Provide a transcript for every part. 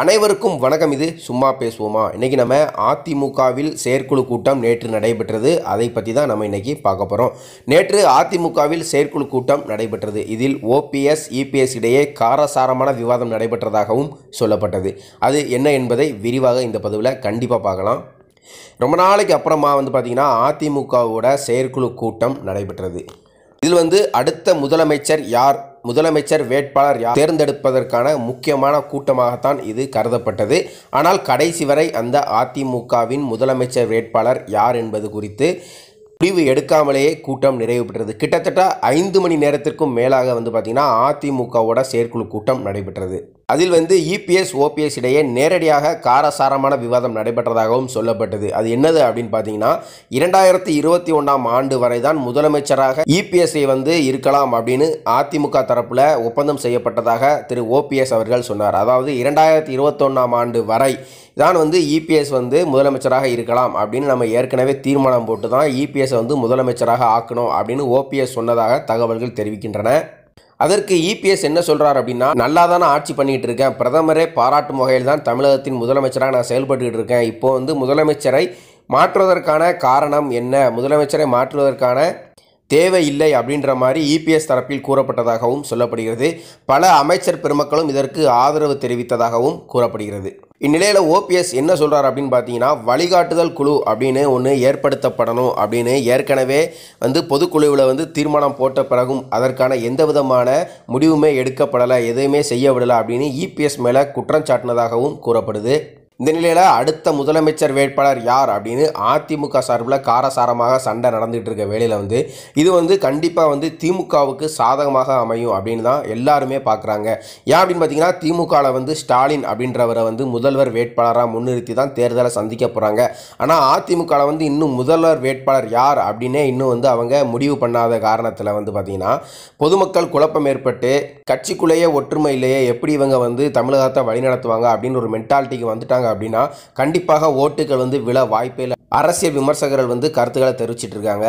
அனைவருக்கும் வணக்கம் இது சும்மா பேசுவோமா இன்றைக்கி நம்ம அதிமுகவில் செயற்குழு கூட்டம் நேற்று நடைபெற்றது அதை பற்றி தான் நம்ம இன்றைக்கி பார்க்க போகிறோம் நேற்று அதிமுகவில் செயற்குழு கூட்டம் நடைபெற்றது இதில் ஓபிஎஸ் இபிஎஸ் இடையே காரசாரமான விவாதம் நடைபெற்றதாகவும் சொல்லப்பட்டது அது என்ன என்பதை விரிவாக இந்த பதிவில் கண்டிப்பாக பார்க்கலாம் ரொம்ப நாளைக்கு அப்புறமா வந்து பார்த்திங்கன்னா அதிமுகவோட செயற்குழு கூட்டம் நடைபெற்றது இதில் வந்து அடுத்த முதலமைச்சர் யார் முதலமைச்சர் வேட்பாளர் தேர்ந்தெடுப்பதற்கான முக்கியமான கூட்டமாகத்தான் இது கருதப்பட்டது ஆனால் கடைசி வரை அந்த அதிமுகவின் முதலமைச்சர் வேட்பாளர் யார் என்பது குறித்து முடிவு எடுக்காமலேயே கூட்டம் நிறைவு பெற்றது கிட்டத்தட்ட ஐந்து மணி நேரத்திற்கும் மேலாக வந்து பார்த்திங்கன்னா அதிமுகவோட செயற்குழு கூட்டம் நடைபெற்றது அதில் வந்து இபிஎஸ் ஓபிஎஸ் இடையே நேரடியாக காரசாரமான விவாதம் நடைபெற்றதாகவும் சொல்லப்பட்டது அது என்னது அப்படின்னு பார்த்தீங்கன்னா இரண்டாயிரத்தி இருபத்தி ஒன்றாம் ஆண்டு வரை தான் முதலமைச்சராக இபிஎஸ்ஐ வந்து இருக்கலாம் அப்படின்னு அதிமுக தரப்பில் ஒப்பந்தம் செய்யப்பட்டதாக திரு ஓபிஎஸ் அவர்கள் சொன்னார் அதாவது இரண்டாயிரத்தி இருபத்தொன்னாம் ஆண்டு வரை தான் வந்து இபிஎஸ் வந்து முதலமைச்சராக இருக்கலாம் அப்படின்னு நம்ம ஏற்கனவே தீர்மானம் போட்டு தான் இபிஎஸ் வந்து முதலமைச்சராக ஆக்கணும் அப்படின்னு ஓபிஎஸ் சொன்னதாக தகவல்கள் தெரிவிக்கின்றன அதற்கு இபிஎஸ் e என்ன சொல்கிறார் அப்படின்னா நல்லா தானே ஆட்சி பண்ணிகிட்டு இருக்கேன் பிரதமரே பாராட்டும் வகையில் தான் தமிழகத்தின் முதலமைச்சராக நான் செயல்பட்டுக்கிட்டு இருக்கேன் இப்போ வந்து முதலமைச்சரை மாற்றுவதற்கான காரணம் என்ன முதலமைச்சரை மாற்றுவதற்கான தேவையில்லை அப்படின்ற மாதிரி இபிஎஸ் e தரப்பில் கூறப்பட்டதாகவும் சொல்லப்படுகிறது பல அமைச்சர் பெருமக்களும் இதற்கு ஆதரவு தெரிவித்ததாகவும் கூறப்படுகிறது இந்நிலையில் ஓபிஎஸ் என்ன சொல்கிறார் அப்படின்னு பார்த்தீங்கன்னா வழிகாட்டுதல் குழு அப்படின்னு ஒன்று ஏற்படுத்தப்படணும் அப்படின்னு ஏற்கனவே வந்து பொதுக்குழுவில் வந்து தீர்மானம் போட்ட பிறகும் அதற்கான எந்த விதமான முடிவுமே எடுக்கப்படலை எதுவுமே செய்ய விடலை அப்படின்னு இபிஎஸ் e மேலே குற்றம் சாட்டினதாகவும் கூறப்படுது இந்த நிலையில் அடுத்த முதலமைச்சர் வேட்பாளர் யார் அப்படின்னு அதிமுக சார்பில் காரசாரமாக சண்டை நடந்துகிட்டு இருக்க வேலையில் வந்து இது வந்து கண்டிப்பாக வந்து திமுகவுக்கு சாதகமாக அமையும் அப்படின்னு தான் எல்லாருமே பார்க்குறாங்க ஏன் அப்படின்னு பார்த்தீங்கன்னா திமுகவில் வந்து ஸ்டாலின் அப்படின்றவரை வந்து முதல்வர் வேட்பாளராக முன்னிறுத்தி தான் தேர்தலை சந்திக்க போகிறாங்க ஆனால் அதிமுகவில் வந்து இன்னும் முதல்வர் வேட்பாளர் யார் அப்படின்னே இன்னும் வந்து அவங்க முடிவு பண்ணாத காரணத்தில் வந்து பார்த்திங்கன்னா பொதுமக்கள் குழப்பம் ஏற்பட்டு கட்சிக்குள்ளேயே ஒற்றுமையிலேயே எப்படி இவங்க வந்து தமிழகத்தை வழிநடத்துவாங்க அப்படின்னு ஒரு மென்டாலிட்டிக்கு வந்துட்டாங்க வந்தாங்க அப்படின்னா கண்டிப்பாக ஓட்டுகள் வந்து விழ வாய்ப்பே இல்லை அரசியல் விமர்சகர்கள் வந்து கருத்துக்களை தெரிவிச்சிட்டு இருக்காங்க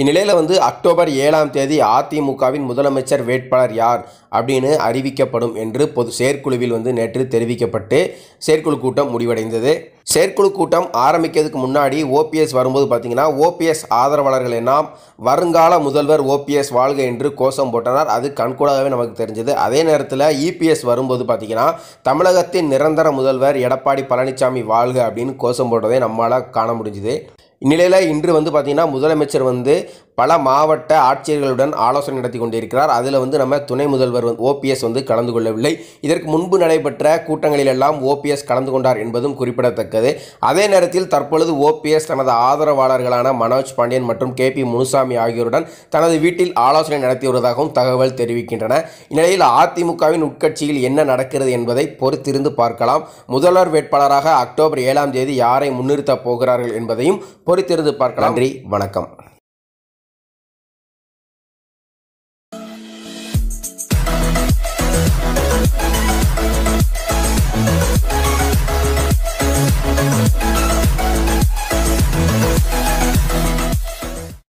இந்நிலையில் வந்து அக்டோபர் ஏழாம் தேதி அதிமுகவின் முதலமைச்சர் வேட்பாளர் யார் அப்படின்னு அறிவிக்கப்படும் என்று பொது செயற்குழுவில் வந்து நேற்று தெரிவிக்கப்பட்டு செயற்குழு கூட்டம் முடிவடைந்தது செயற்குழு கூட்டம் ஆரம்பிக்கிறதுக்கு முன்னாடி ஓபிஎஸ் வரும்போது பார்த்தீங்கன்னா ஓபிஎஸ் ஆதரவாளர்கள் எல்லாம் வருங்கால முதல்வர் ஓபிஎஸ் வாழ்க என்று கோஷம் போட்டனர் அது கண்கூடாகவே நமக்கு தெரிஞ்சது அதே நேரத்தில் இபிஎஸ் வரும்போது பார்த்தீங்கன்னா தமிழகத்தின் நிரந்தர முதல்வர் எடப்பாடி பழனிசாமி வாழ்க அப்படின்னு கோஷம் போட்டதை நம்மளால் காண முடிஞ்சுது இந்நிலையில் இன்று வந்து பார்த்திங்கன்னா முதலமைச்சர் வந்து பல மாவட்ட ஆட்சியர்களுடன் ஆலோசனை நடத்தி கொண்டிருக்கிறார் அதில் வந்து நம்ம துணை முதல்வர் ஓபிஎஸ் வந்து கலந்து கொள்ளவில்லை இதற்கு முன்பு நடைபெற்ற கூட்டங்களிலெல்லாம் ஓபிஎஸ் கலந்து கொண்டார் என்பதும் குறிப்பிடத்தக்கது அதே நேரத்தில் தற்பொழுது ஓபிஎஸ் தனது ஆதரவாளர்களான மனோஜ் பாண்டியன் மற்றும் கே பி முனுசாமி ஆகியோருடன் தனது வீட்டில் ஆலோசனை நடத்தி வருவதாகவும் தகவல் தெரிவிக்கின்றன இந்நிலையில் அதிமுகவின் உட்கட்சியில் என்ன நடக்கிறது என்பதை பொறுத்திருந்து பார்க்கலாம் முதல்வர் வேட்பாளராக அக்டோபர் ஏழாம் தேதி யாரை முன்னிறுத்தப் போகிறார்கள் என்பதையும் பொறித்திருந்து பார்க்கலாம் நன்றி வணக்கம்